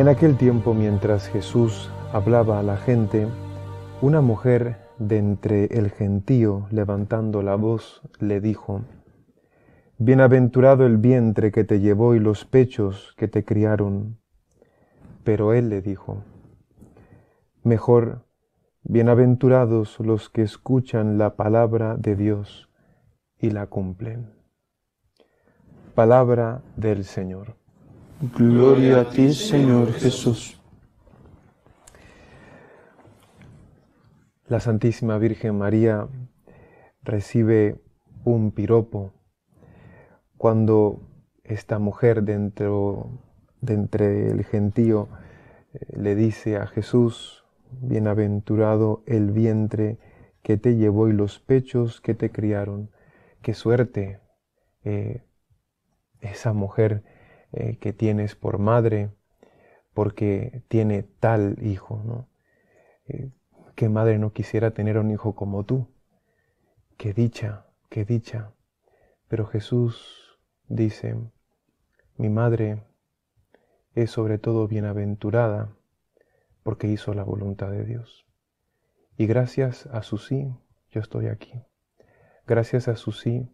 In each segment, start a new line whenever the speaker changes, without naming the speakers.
En aquel tiempo, mientras Jesús hablaba a la gente, una mujer de entre el gentío, levantando la voz, le dijo, Bienaventurado el vientre que te llevó y los pechos que te criaron. Pero él le dijo, Mejor, bienaventurados los que escuchan la palabra de Dios y la cumplen. Palabra del Señor.
Gloria a ti, Señor
Jesús. La Santísima Virgen María recibe un piropo cuando esta mujer dentro de entre el gentío eh, le dice a Jesús, bienaventurado el vientre que te llevó y los pechos que te criaron. Qué suerte eh, esa mujer eh, que tienes por madre porque tiene tal hijo. ¿no? Eh, ¿Qué madre no quisiera tener un hijo como tú? Qué dicha, qué dicha. Pero Jesús dice, mi madre es sobre todo bienaventurada porque hizo la voluntad de Dios. Y gracias a su sí, yo estoy aquí. Gracias a su sí,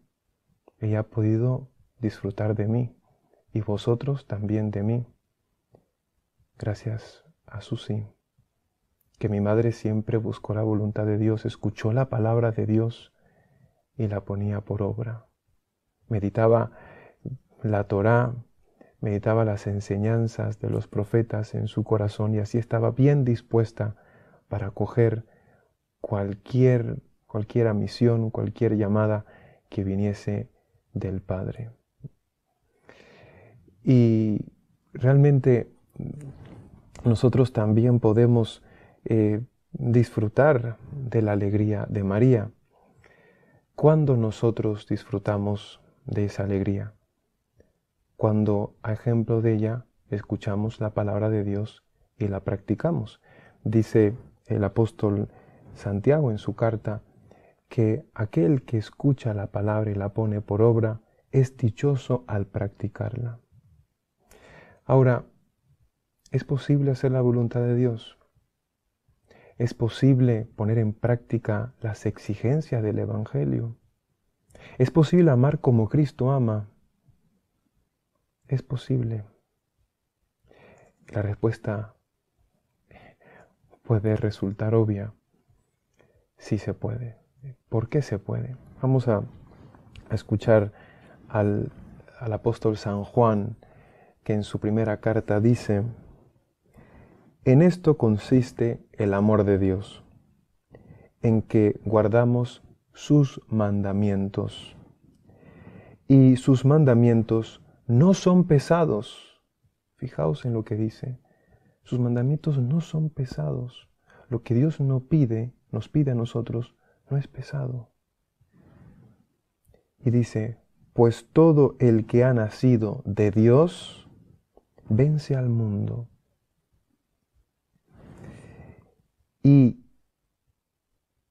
ella ha podido disfrutar de mí y vosotros también de mí. Gracias a Susi, que mi madre siempre buscó la voluntad de Dios, escuchó la palabra de Dios y la ponía por obra. Meditaba la Torá, meditaba las enseñanzas de los profetas en su corazón y así estaba bien dispuesta para acoger cualquier cualquiera misión, cualquier llamada que viniese del Padre. Y realmente nosotros también podemos eh, disfrutar de la alegría de María. ¿Cuándo nosotros disfrutamos de esa alegría? Cuando, a ejemplo de ella, escuchamos la palabra de Dios y la practicamos. Dice el apóstol Santiago en su carta que aquel que escucha la palabra y la pone por obra es dichoso al practicarla. Ahora, ¿es posible hacer la voluntad de Dios? ¿Es posible poner en práctica las exigencias del Evangelio? ¿Es posible amar como Cristo ama? ¿Es posible? La respuesta puede resultar obvia. Sí se puede. ¿Por qué se puede? Vamos a, escuchar al, al, apóstol San Juan que en su primera carta dice, En esto consiste el amor de Dios, en que guardamos sus mandamientos. Y sus mandamientos no son pesados. Fijaos en lo que dice. Sus mandamientos no son pesados. Lo que Dios no pide, nos pide a nosotros, no es pesado. Y dice, pues todo el que ha nacido de Dios vence al mundo. Y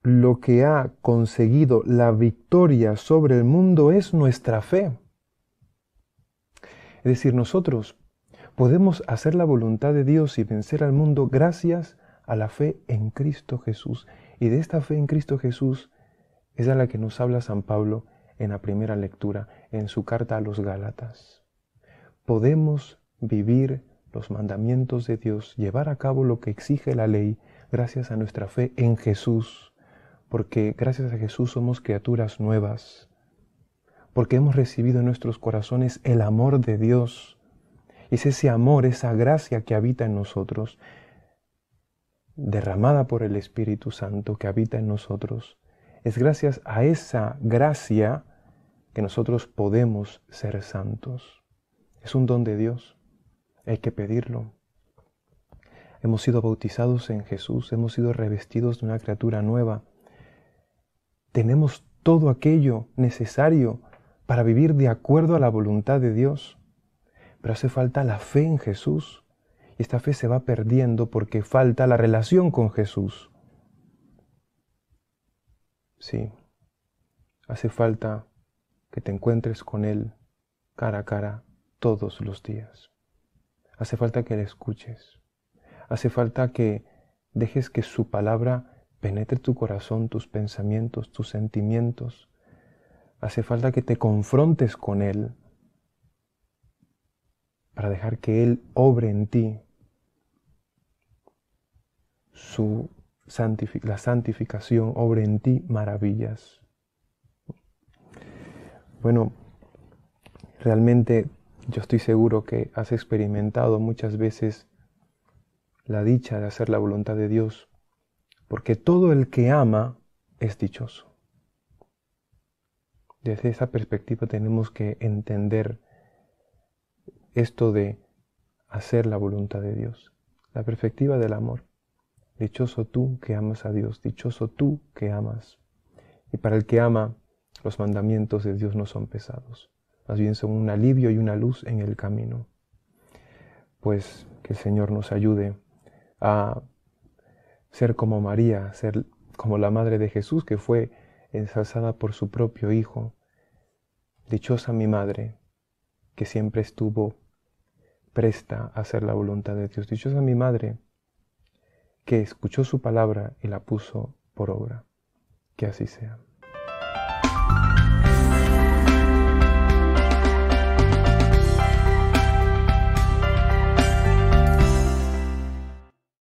lo que ha conseguido la victoria sobre el mundo es nuestra fe. Es decir, nosotros podemos hacer la voluntad de Dios y vencer al mundo gracias a la fe en Cristo Jesús. Y de esta fe en Cristo Jesús es a la que nos habla San Pablo en la primera lectura, en su carta a los Gálatas. Podemos vivir los mandamientos de Dios, llevar a cabo lo que exige la ley, gracias a nuestra fe en Jesús, porque gracias a Jesús somos criaturas nuevas, porque hemos recibido en nuestros corazones el amor de Dios. Es ese amor, esa gracia que habita en nosotros, derramada por el Espíritu Santo que habita en nosotros. Es gracias a esa gracia que nosotros podemos ser santos. Es un don de Dios. Hay que pedirlo. Hemos sido bautizados en Jesús, hemos sido revestidos de una criatura nueva. Tenemos todo aquello necesario para vivir de acuerdo a la voluntad de Dios. Pero hace falta la fe en Jesús. Y esta fe se va perdiendo porque falta la relación con Jesús. Sí, hace falta que te encuentres con Él cara a cara todos los días. Hace falta que le escuches. Hace falta que dejes que su palabra penetre tu corazón, tus pensamientos, tus sentimientos. Hace falta que te confrontes con Él para dejar que Él obre en ti su la santificación, obre en ti maravillas. Bueno, realmente yo estoy seguro que has experimentado muchas veces la dicha de hacer la voluntad de Dios, porque todo el que ama es dichoso. Desde esa perspectiva tenemos que entender esto de hacer la voluntad de Dios, la perspectiva del amor. Dichoso tú que amas a Dios, dichoso tú que amas. Y para el que ama, los mandamientos de Dios no son pesados más bien son un alivio y una luz en el camino. Pues que el Señor nos ayude a ser como María, ser como la madre de Jesús que fue ensalzada por su propio Hijo. Dichosa mi madre, que siempre estuvo presta a hacer la voluntad de Dios. Dichosa mi madre, que escuchó su palabra y la puso por obra. Que así sea.